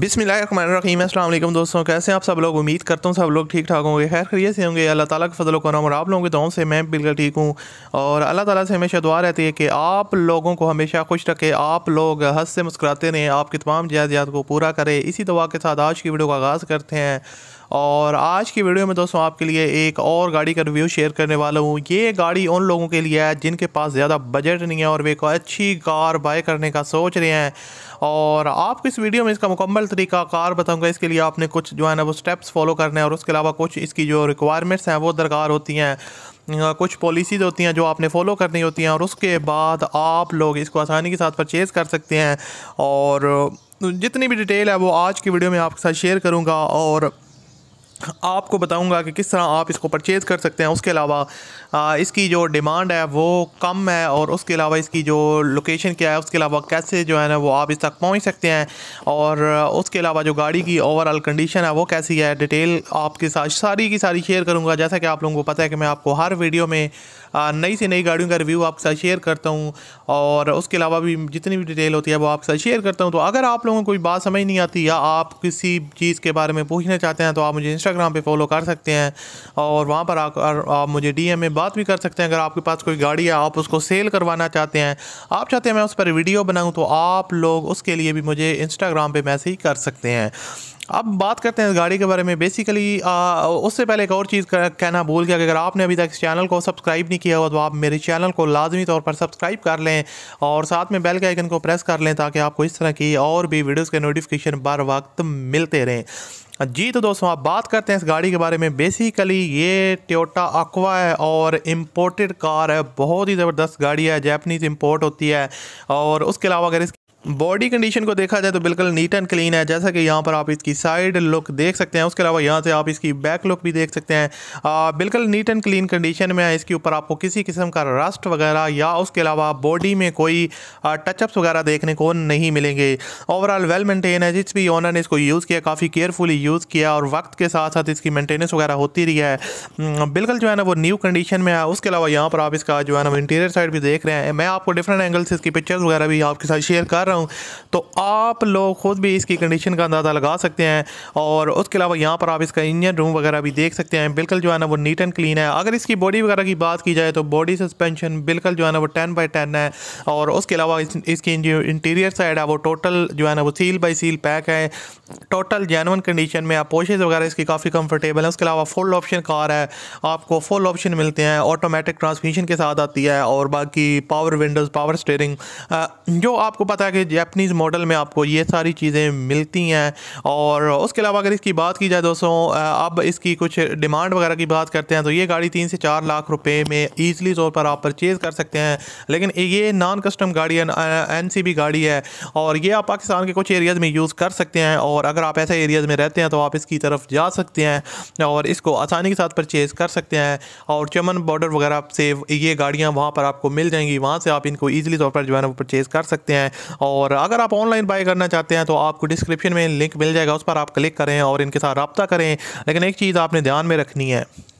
बिसमीम अल्लाम दोस्तों कैसे हैं आप सब लोग उम्मीद करता हूँ सब लोग ठीक ठाक होंगे खैर खरीय से होंगे अल्लाह ताला के फजल करम और आप लोगों के दुआओं से मैं बिल्कुल ठीक हूँ और अल्लाह ताला से हमेशा दुआ रहती है कि आप लोगों को हमेशा खुश रखे आप लोग हंस से मुस्कुराते रहें आपकी तमाम जायदाद को पूरा करें इसी दुआ के साथ आज की वीडियो का आगाज़ करते हैं और आज की वीडियो में दोस्तों आपके लिए एक और गाड़ी का रिव्यू शेयर करने वाला हूँ ये गाड़ी उन लोगों के लिए है जिनके पास ज़्यादा बजट नहीं है और वे कोई अच्छी कार बाय करने का सोच रहे हैं और आपको इस वीडियो में इसका मुकम्मल तरीका कार बताऊँगा इसके लिए आपने कुछ जो है ना वो स्टेप्स फॉलो करने हैं और उसके अलावा कुछ इसकी जो रिक्वायरमेंट्स हैं वो दरकार होती हैं कुछ पॉलिसीज़ होती हैं जो आपने फॉलो करनी होती हैं और उसके बाद आप लोग इसको आसानी के साथ परचेज़ कर सकते हैं और जितनी भी डिटेल है वो आज की वीडियो में आपके साथ शेयर करूँगा और आपको बताऊंगा कि किस तरह आप इसको परचेज़ कर सकते हैं उसके अलावा इसकी जो डिमांड है वो कम है और उसके अलावा इसकी जो लोकेशन क्या है उसके अलावा कैसे जो है ना वो आप इस तक पहुंच सकते हैं और उसके अलावा जो गाड़ी की ओवरऑल कंडीशन है वो कैसी है डिटेल आपके साथ सारी की सारी शेयर करूँगा जैसा कि आप लोगों को पता है कि मैं आपको हर वीडियो में नई से नई गाड़ियों का रिव्यू आपके साथ शेयर करता हूँ और उसके अलावा भी जितनी भी डिटेल होती है वो आपके साथ शेयर करता हूँ तो अगर आप लोगों को कोई बात समझ नहीं आती या आप किसी चीज़ के बारे में पूछना चाहते हैं तो आप मुझे इंस्टाग्राम पर फॉलो कर सकते हैं और वहाँ पर आकर आप मुझे डी में बात भी कर सकते हैं अगर आपके पास कोई गाड़ी है आप उसको सेल करवाना चाहते हैं आप चाहते हैं मैं उस पर वीडियो बनाऊँ तो आप लोग उसके लिए भी मुझे इंस्टाग्राम पर मैसेज कर सकते हैं अब बात करते हैं इस गाड़ी के बारे में बेसिकली उससे पहले एक और चीज़ कहना भूल गया कि अगर आपने अभी तक इस चैनल को सब्सक्राइब नहीं किया हुआ तो आप मेरे चैनल को लाजमी तौर पर सब्सक्राइब कर लें और साथ में बेल के आइकन को प्रेस कर लें ताकि आपको इस तरह की और भी वीडियोज़ के नोटिफिकेशन बर वक्त मिलते रहें जी तो दोस्तों आप बात करते हैं इस गाड़ी के बारे में बेसिकली ये ट्योटा अक्वा है और इम्पोर्टेड कार है बहुत ही ज़बरदस्त गाड़ी है जैपनीज़ इम्पोर्ट होती है और उसके अलावा अगर इस बॉडी कंडीशन को देखा जाए तो बिल्कुल नीट एंड क्लीन है जैसा कि यहाँ पर आप इसकी साइड लुक देख सकते हैं उसके अलावा यहाँ से आप इसकी बैक लुक भी देख सकते हैं आ, बिल्कुल नीट एंड क्लीन कंडीशन में है इसके ऊपर आपको किसी किस्म का रस्ट वगैरह या उसके अलावा बॉडी में कोई टचअप्स वगैरह देखने को नहीं मिलेंगे ओवरऑल वेल मेंटेन है जिस भी ओनर ने इसको यूज़ किया काफ़ी केयरफुली यूज़ किया और वक्त के साथ साथ इसकी मेनटेनेंस वगैरह होती रही है हम्म, बिल्कुल जो है ना वो न्यू कंडीशन में है उसके अलावा यहाँ पर आप इसका जो है ना इंटीरियर साइड भी देख रहे हैं मैं आपको डिफरेंट एंगल से इसकी पिक्चर्स वगैरह भी आपके साथ शेयर कर रहा रहा हूँ तो आप लोग ख़ुद भी इसकी कंडीशन का अंदाज़ा लगा सकते हैं और उसके अलावा यहाँ पर आप इसका इंजन रूम वगैरह भी देख सकते हैं बिल्कुल जो है ना वो नीट एंड क्लीन है अगर इसकी बॉडी वगैरह की बात की जाए तो बॉडी सस्पेंशन बिल्कुल जो है ना वो टेन बाई टेन है और उसके अलावा इसकी जो इंटीरियर साइड है वो टोटल जो है ना वो सील बाई सील पैक है टोटल जैनवन कंडीशन में आप पोशेज वगैरह इसकी काफ़ी कंफर्टेबल है उसके अलावा फुल ऑप्शन कार है आपको फुल ऑप्शन मिलते हैं ऑटोमेटिक ट्रांसमिशन के साथ आती है और बाकी पावर विंडोज़ पावर स्टेयरिंग जो आपको पता है कि जैपनीज़ मॉडल में आपको ये सारी चीज़ें मिलती हैं और उसके अलावा अगर इसकी बात की जाए दोस्तों अब इसकी कुछ डिमांड वगैरह की बात करते हैं तो ये गाड़ी तीन से चार लाख रुपये में ईजिली तौर पर आप परचेज़ कर सकते हैं लेकिन ये नॉन कस्टम गाड़ी है एन गाड़ी है और ये आप पाकिस्तान के कुछ एरियाज़ में यूज़ कर सकते हैं और अगर आप ऐसे एरियाज़ में रहते हैं तो आप इसकी तरफ जा सकते हैं और इसको आसानी के साथ परचेज़ कर सकते हैं और चमन बॉर्डर वगैरह से ये गाड़ियाँ वहाँ पर आपको मिल जाएंगी वहाँ से आप इनको ईजिली तौर पर जो है ना वो परचेज़ कर सकते हैं और और अगर आप ऑनलाइन बाय करना चाहते हैं तो आपको डिस्क्रिप्शन में लिंक मिल जाएगा उस पर आप क्लिक करें और इनके साथ रबता करें लेकिन एक चीज़ आपने ध्यान में रखनी है